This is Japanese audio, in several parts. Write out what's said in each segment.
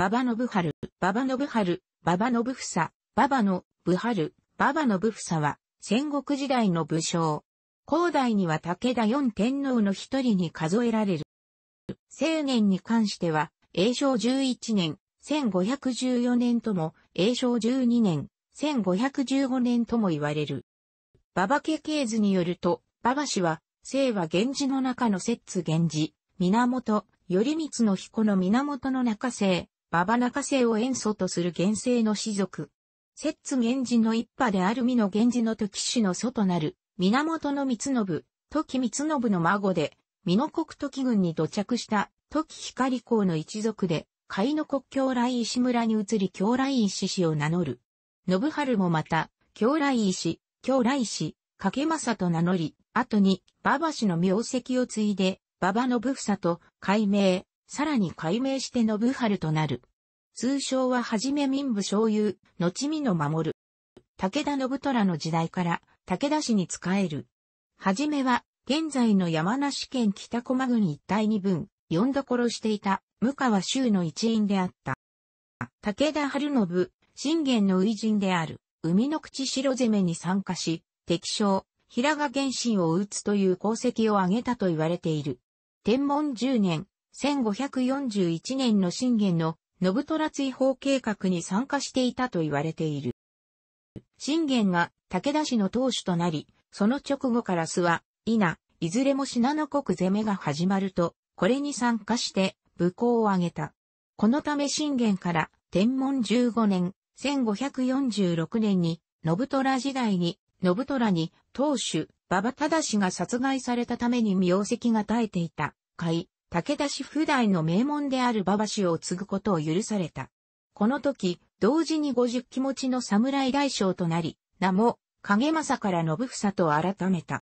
馬場信春、馬場信春、馬場信房、馬場ル、バ春、馬場信房は、戦国時代の武将。後代には武田四天皇の一人に数えられる。青年に関しては、永正十一年、千五百十四年とも、永正十二年、千五百十五年とも言われる。馬場家系図によると、馬場氏は、姓は源氏の中の摂津源氏、源、頼光の彦の源の中姓、ババナカを塩素とする原生の氏族。摂津源氏の一派である美の源氏の時氏の祖となる、源の光信、時光信の孫で、美濃国時軍に土着した時光公の一族で、甲斐の国京来石村に移り京来石氏を名乗る。信春もまた、京来石、京来石、掛正と名乗り、後に、馬場氏の名跡を継いで、馬場信房と改名、さらに改名して信春となる。通称ははじめ民部将遊、後見の守る。武田信虎の時代から武田氏に仕える。はじめは、現在の山梨県北駒郡一帯二分、四所殺していた、向川州の一員であった。武田春信、信玄の偉人である、海の口城攻めに参加し、敵将、平賀玄信を討つという功績を挙げたと言われている。天文十年、1541年の信玄の信虎追放計画に参加していたと言われている。信玄が武田氏の当主となり、その直後から諏訪、稲、いずれも信濃国攻めが始まると、これに参加して武功を挙げた。このため信玄から天文15年、1546年に、信虎時代に、信虎に、当主、馬場忠が殺害されたために名跡が絶えていた、甲斐、武田氏普代の名門である馬場氏を継ぐことを許された。この時、同時に五十気持ちの侍大将となり、名も、影政から信房と改めた。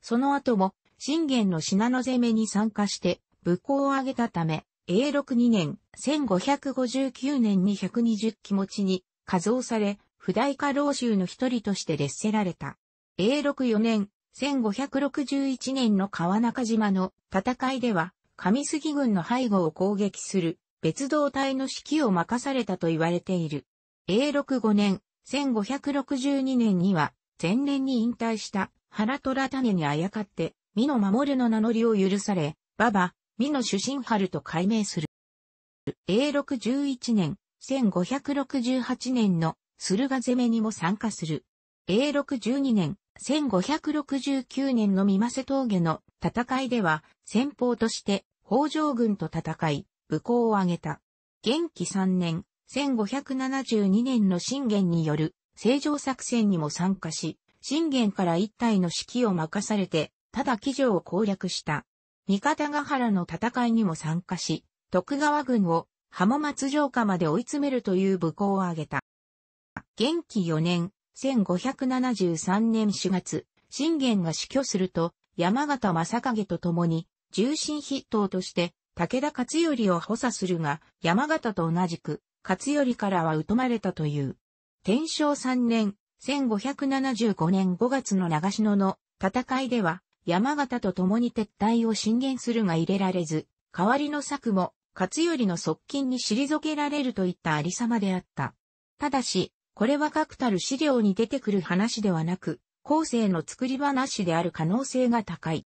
その後も、信玄の品の攻めに参加して、武功を挙げたため、永禄2年、1559年に120気持ちに、加増され、不代家老衆の一人として列せられた。永禄4年、1561年の川中島の戦いでは、上杉軍の背後を攻撃する別動隊の指揮を任されたと言われている。永禄5年、1562年には、前年に引退した原虎種にあやかって、美の守るの名乗りを許され、馬場、美の主神春と改名する。永禄11年、1568年の駿河攻めにも参加する。永禄12年、1569年の三瀬峠の戦いでは、先方として北条軍と戦い、武功を挙げた。元気3年、1572年の信玄による正常作戦にも参加し、信玄から一体の指揮を任されて、ただ騎乗を攻略した。三方ヶ原の戦いにも参加し、徳川軍を浜松城下まで追い詰めるという武功を挙げた。元気4年、1573年4月、信玄が死去すると、山形正影と共に、重心筆頭として、武田勝頼を補佐するが、山形と同じく、勝頼からは疎まれたという。天正3年、1575年5月の長篠の戦いでは、山形と共に撤退を進言するが入れられず、代わりの策も、勝頼の側近に退けられるといったありさまであった。ただし、これは確たる資料に出てくる話ではなく、後世の作り話である可能性が高い。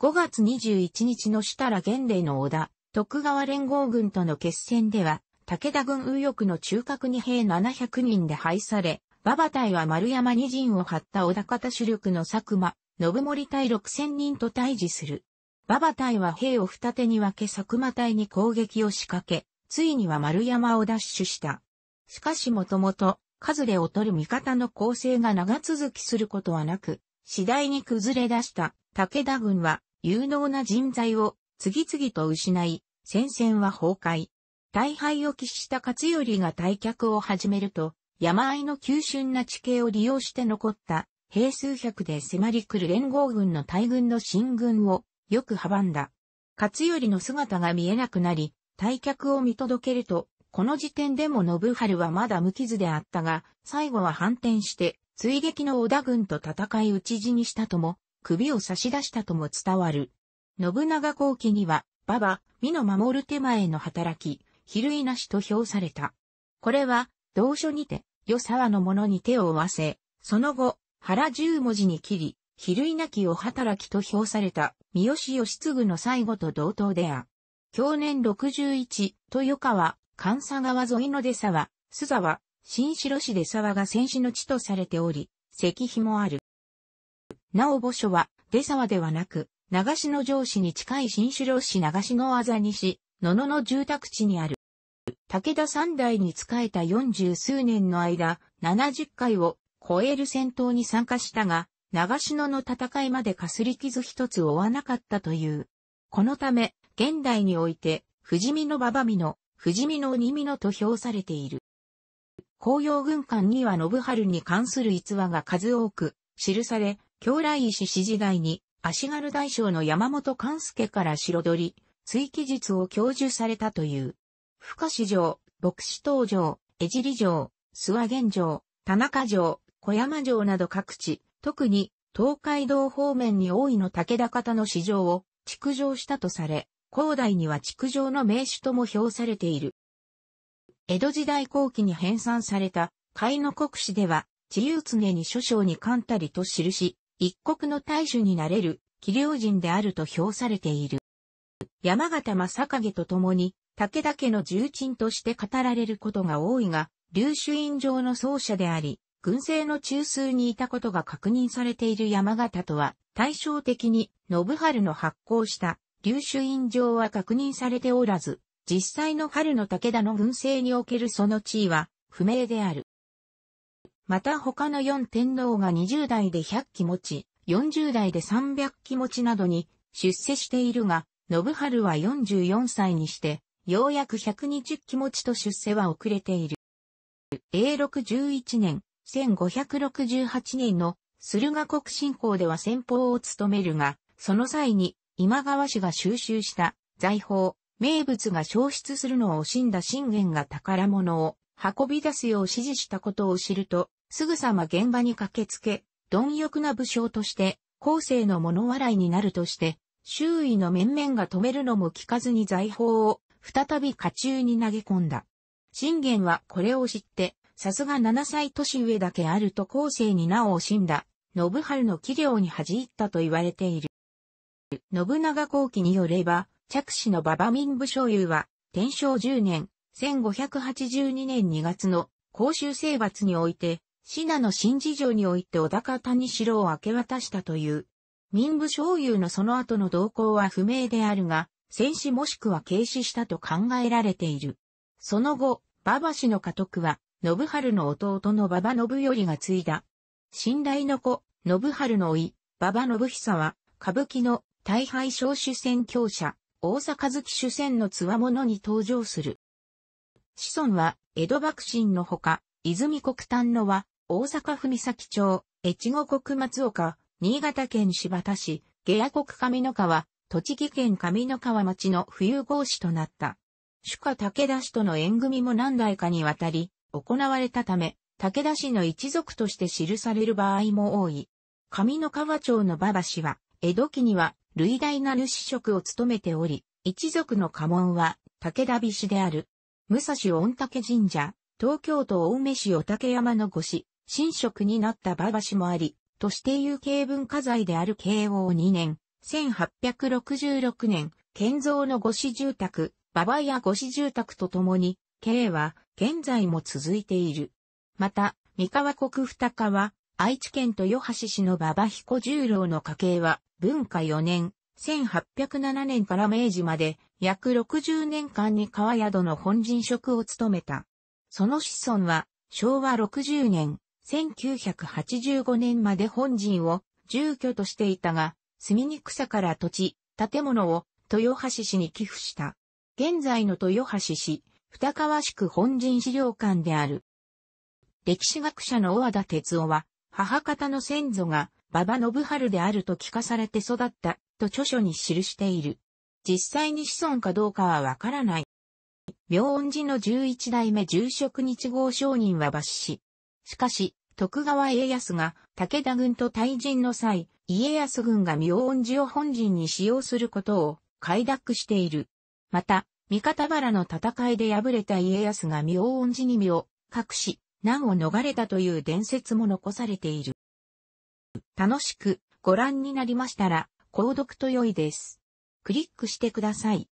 5月21日の設たら元礼の織田、徳川連合軍との決戦では、武田軍右翼の中核に兵700人で敗され、馬場隊は丸山二陣を張った小田方主力の佐久間、信盛隊6000人と対峙する。馬場隊は兵を二手に分け佐久間隊に攻撃を仕掛け、ついには丸山を奪取した。しかしもともと、数で劣る味方の構成が長続きすることはなく、次第に崩れ出した武田軍は有能な人材を次々と失い、戦線は崩壊。大敗を喫した勝頼が退却を始めると、山あいの急峻な地形を利用して残った兵数百で迫り来る連合軍の大軍の進軍をよく阻んだ。勝頼の姿が見えなくなり、退却を見届けると、この時点でも信春はまだ無傷であったが、最後は反転して、追撃の織田軍と戦い討ち死にしたとも、首を差し出したとも伝わる。信長後期には、馬場、美の守る手前の働き、比類なしと評された。これは、同書にて、与沢の者に手を負わせ、その後、原十文字に切り、比類なきを働きと評された、三好義継の最後と同等であ。去年61、豊川、関佐川沿いの出沢、須沢、新城市出沢が戦死の地とされており、石碑もある。なお墓所は、出沢ではなく、長篠城市に近い新城市長篠あざ西、野々の住宅地にある。武田三代に仕えた四十数年の間、七十回を超える戦闘に参加したが、長篠の戦いまでかすり傷一つ負わなかったという。このため、現代において、富士見の馬場美の富士見の鬼見のと評されている。紅葉軍艦には信春に関する逸話が数多く記され、京来石支時代に足軽大将の山本勘助から白鳥、追記術を教授されたという。深市城、牧師東城、江尻城、諏訪玄城、田中城、小山城など各地、特に東海道方面に多いの武田方の市場を築城したとされ、広大には築城の名手とも評されている。江戸時代後期に編纂された、海の国史では、自由常に諸将に勘たりと記し、一国の大主になれる、器量人であると評されている。山形正景と共に、武田家の重鎮として語られることが多いが、流朱院上の奏者であり、軍政の中枢にいたことが確認されている山形とは、対照的に、信春の発行した流朱印状は確認されておらず、実際の春の武田の軍政におけるその地位は不明である。また他の四天皇が20代で100期持ち、40代で300期持ちなどに出世しているが、信春は44歳にして、ようやく120期持ちと出世は遅れている。永禄11年、1568年の駿河国侵攻では先方を務めるが、その際に今川氏が収集した財宝、名物が消失するのを惜しんだ信玄が宝物を運び出すよう指示したことを知ると、すぐさま現場に駆けつけ、貪欲な武将として、後世の物笑いになるとして、周囲の面々が止めるのも聞かずに財宝を再び家中に投げ込んだ。信玄はこれを知って、さすが7歳年上だけあると後世になお惜しんだ、信春の器量に恥じったと言われている。信長後期によれば、着手の馬場民部所有は、天正10年、1582年2月の公衆征伐において、信濃新事情において小高谷城を明け渡したという。民部所有のその後の動向は不明であるが、戦死もしくは軽視したと考えられている。その後、馬場氏の家督は、信春の弟の馬場信頼が継いだ。信頼の子、信春の甥、馬場信久は、歌舞伎の大敗小主戦強者、大阪月主戦のつわものに登場する。子孫は、江戸幕臣のほか、泉国丹野は、大阪府崎町、越後国松岡、新潟県柴田市、下野国上野川、栃木県上野川町の冬合市となった。主家武田氏との縁組も何代かにわたり、行われたため、武田氏の一族として記される場合も多い。上野川町の馬場氏は、江戸期には類大な主職を務めており、一族の家紋は武田菱である。武蔵御嶽神社、東京都青梅市御嶽山の御師、神職になった馬橋もあり、として有形文化財である慶応2年、1866年、建造の御師住宅、馬場や御師住宅とともに、慶は現在も続いている。また、三河国二川、愛知県豊橋市の馬場彦十郎の家系は、文化4年、1807年から明治まで、約60年間に川宿の本人職を務めた。その子孫は、昭和60年、1985年まで本人を住居としていたが、住みにくさから土地、建物を豊橋市に寄付した。現在の豊橋市、二川市区本陣資料館である。歴史学者の小和田哲夫は、母方の先祖が馬場信春であると聞かされて育ったと著書に記している。実際に子孫かどうかはわからない。明恩寺の十一代目住職日号商人は抜死。しかし、徳川家康が武田軍と退陣の際、家康軍が明恩寺を本陣に使用することを快諾している。また、三方原の戦いで敗れた家康が明恩寺に身を隠し、難を逃れたという伝説も残されている。楽しくご覧になりましたら、購読と良いです。クリックしてください。